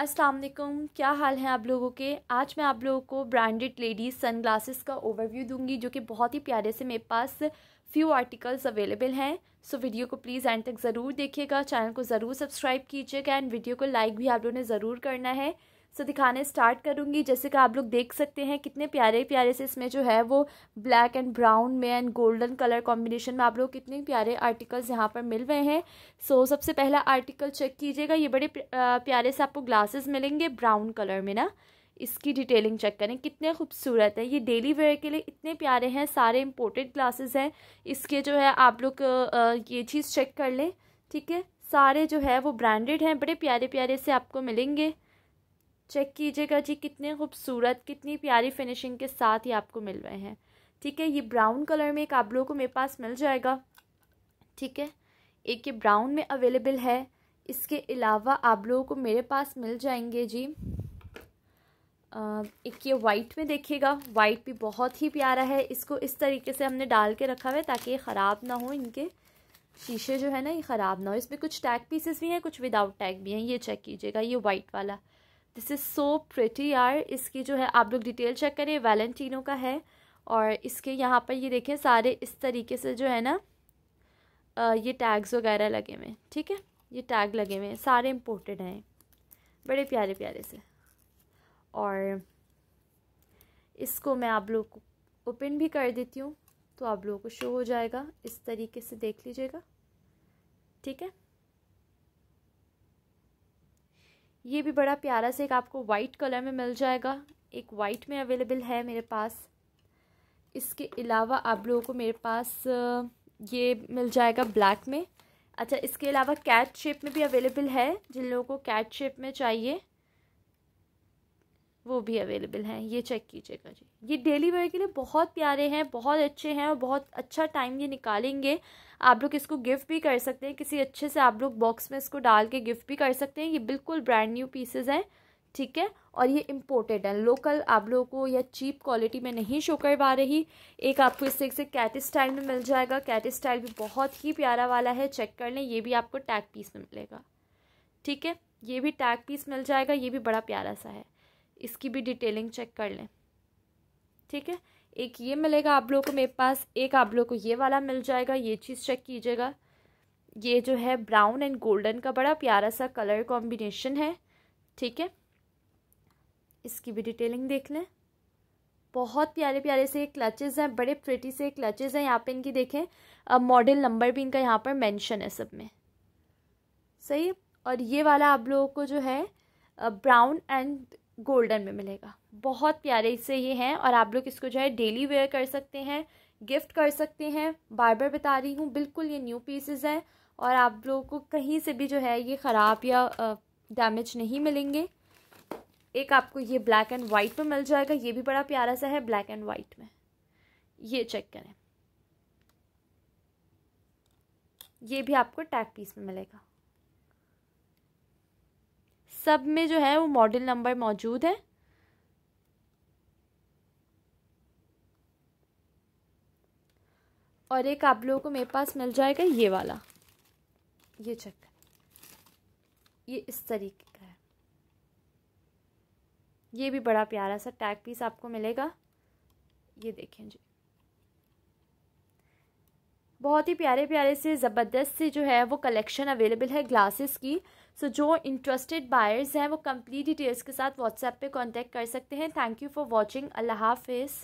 अस्सलाम वालेकुम क्या हाल है आप लोगों के आज मैं आप लोगों को ब्रांडेड लेडीज़ सनग्लासेस का ओवरव्यू दूंगी जो कि बहुत ही प्यारे से मेरे पास फ्यू आर्टिकल्स अवेलेबल हैं सो वीडियो को प्लीज़ एंड तक ज़रूर देखिएगा चैनल को ज़रूर सब्सक्राइब कीजिएगा एंड वीडियो को लाइक भी आप लोगों ने ज़रूर करना है से दिखाने स्टार्ट करूँगी जैसे कि आप लोग देख सकते हैं कितने प्यारे प्यारे से इसमें जो है वो ब्लैक एंड ब्राउन में एंड गोल्डन कलर कॉम्बिनेशन में आप लोग कितने प्यारे आर्टिकल्स यहाँ पर मिल रहे हैं सो so, सबसे पहला आर्टिकल चेक कीजिएगा ये बड़े प्यारे से आपको ग्लासेस मिलेंगे ब्राउन कलर में ना इसकी डिटेलिंग चेक करें कितने खूबसूरत हैं ये डेली वेयर के लिए इतने प्यारे हैं सारे इम्पोर्टेड ग्लासेस हैं इसके जो है आप लोग ये चीज़ चेक कर लें ठीक है सारे जो है वो ब्रांडेड हैं बड़े प्यारे प्यारे से आपको मिलेंगे चेक कीजिएगा जी कितने खूबसूरत कितनी प्यारी फिनिशिंग के साथ ही आपको मिल रहे हैं ठीक है ये ब्राउन कलर में एक आप लोगों को मेरे पास मिल जाएगा ठीक है एक ये ब्राउन में अवेलेबल है इसके अलावा आप लोगों को मेरे पास मिल जाएंगे जी एक ये वाइट में देखिएगा वाइट भी बहुत ही प्यारा है इसको इस तरीके से हमने डाल के रखा हुआ है ताकि ये ख़राब ना हो इनके शीशे जो है ना ये ख़राब ना हो इसमें कुछ टैग पीसेस भी हैं कुछ विदाउट टैग भी हैं ये चेक कीजिएगा ये वाइट वाला दिस इज़ सो प्रेटी यार इसकी जो है आप लोग डिटेल चेक करें वैलेंटिनो का है और इसके यहाँ पर ये देखें सारे इस तरीके से जो है ना ये टैग्स वगैरह लगे हुए हैं ठीक है ये टैग लगे हुए हैं सारे इम्पोर्टेड हैं बड़े प्यारे प्यारे से और इसको मैं आप लोग को ओपन भी कर देती हूँ तो आप लोगों को शो हो जाएगा इस तरीके से देख लीजिएगा ठीक है ये भी बड़ा प्यारा से एक आपको वाइट कलर में मिल जाएगा एक वाइट में अवेलेबल है मेरे पास इसके अलावा आप लोगों को मेरे पास ये मिल जाएगा ब्लैक में अच्छा इसके अलावा कैट शेप में भी अवेलेबल है जिन लोगों को कैट शेप में चाहिए वो भी अवेलेबल हैं ये चेक कीजिएगा जी ये डेली वेयर के लिए बहुत प्यारे हैं बहुत अच्छे हैं और बहुत अच्छा टाइम ये निकालेंगे आप लोग इसको गिफ्ट भी कर सकते हैं किसी अच्छे से आप लोग बॉक्स में इसको डाल के गिफ्ट भी कर सकते हैं ये बिल्कुल ब्रांड न्यू पीसेज हैं ठीक है और ये इम्पोर्टेड है लोकल आप लोगों को या चीप क्वालिटी में नहीं शो करवा रही एक आपको इस तरह से कैट स्टाइल में मिल जाएगा कैट स्टाइल भी बहुत ही प्यारा वाला है चेक कर लें ये भी आपको टैग पीस में मिलेगा ठीक है ये भी टैग पीस मिल जाएगा ये भी बड़ा प्यारा सा है इसकी भी डिटेलिंग चेक कर लें ठीक है एक ये मिलेगा आप लोगों को मेरे पास एक आप लोगों को ये वाला मिल जाएगा ये चीज़ चेक कीजिएगा ये जो है ब्राउन एंड गोल्डन का बड़ा प्यारा सा कलर कॉम्बिनेशन है ठीक है इसकी भी डिटेलिंग देख लें बहुत प्यारे प्यारे से क्लचेज़ हैं बड़े प्रिटी से क्लचेज़ हैं यहाँ पे इनकी देखें अब मॉडल नंबर भी इनका यहाँ पर मेंशन है सब में सही और ये वाला आप लोगों को जो है ब्राउन एंड गोल्डन में मिलेगा बहुत प्यारे से ये हैं और आप लोग इसको जो है डेली वेयर कर सकते हैं गिफ्ट कर सकते हैं बार बार बता रही हूँ बिल्कुल ये न्यू पीसेज हैं और आप लोगों को कहीं से भी जो है ये ख़राब या डैमेज नहीं मिलेंगे एक आपको ये ब्लैक एंड वाइट में मिल जाएगा ये भी बड़ा प्यारा सा है ब्लैक एंड वाइट में ये चेक करें ये भी आपको टैग पीस में मिलेगा सब में जो है वो मॉडल नंबर मौजूद है और एक आप लोगों को मेरे पास मिल जाएगा ये वाला ये चेक ये इस तरीके का है ये भी बड़ा प्यारा सा टैग पीस आपको मिलेगा ये देखें जी बहुत ही प्यारे प्यारे से ज़बरदस्त से जो है वो कलेक्शन अवेलेबल है ग्लासेस की सो so, जो इंटरेस्टेड बायर्स हैं वो कंप्लीट डिटेल्स के साथ व्हाट्सएप पे कांटेक्ट कर सकते हैं थैंक यू फॉर वाचिंग अल्लाह हाफिज़